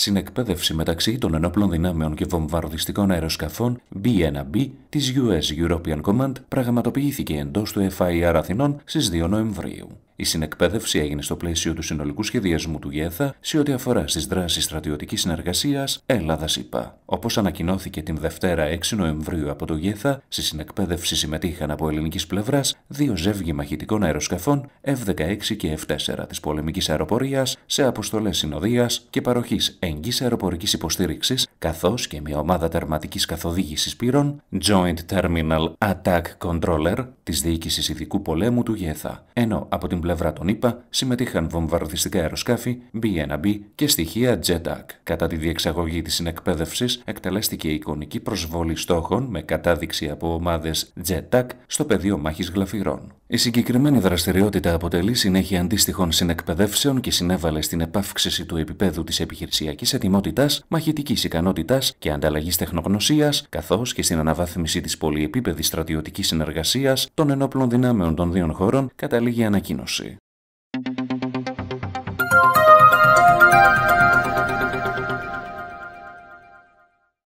συνεκπαίδευση μεταξύ των ενόπλων δυνάμεων και βομβαρδιστικών αεροσκαφών B1B της US European Command πραγματοποιήθηκε εντός του FIR Αθηνών στις 2 Νοεμβρίου. Η συνεκπαίδευση έγινε στο πλαίσιο του συνολικού σχεδιασμού του ΓΕΘΑ σε ό,τι αφορά στις δράσεις στρατιωτικής συνεργασίας Ελλάδα-ΣΥΠΑ. Όπως ανακοινώθηκε την Δευτέρα 6 Νοεμβρίου από το ΓΕΘΑ, στη συνεκπαίδευση συμμετείχαν από ελληνικής πλευράς δύο ζεύγη μαχητικών αεροσκαφών F-16 και F-4 της πολεμικής αεροπορίας σε αποστολές συνοδείας και παροχής εγγύς αεροπορικής υποστήριξης καθώς και μια ομάδα τερματικής καθοδήγησης πύρων John Joint Terminal Attack Controller της Διοίκησης Ειδικού Πολέμου του ΓΕΘΑ, ενώ από την πλευρά των ΗΠΑ συμμετείχαν βομβαρδιστικά αεροσκάφη B-1B και στοιχεία JETAC. Κατά τη διεξαγωγή της συνεκπαίδευσης, εκτελέστηκε η εικονική προσβολή στόχων με κατάδειξη από ομάδες JETAC στο πεδίο μάχης γλαφυρών. Η συγκεκριμένη δραστηριότητα αποτελεί συνέχεια αντίστοιχων συνεκπαιδεύσεων και συνέβαλε στην επαύξηση του επίπεδου της επιχειρησιακής ετοιμότητας, μαχητικής ικανότητας και ανταλλαγής τεχνογνωσίας, καθώς και στην αναβάθμιση της πολυεπίπεδης στρατιωτικής συνεργασίας των ενόπλων δυνάμεων των δύο χωρών, καταλήγει ανακοίνωση.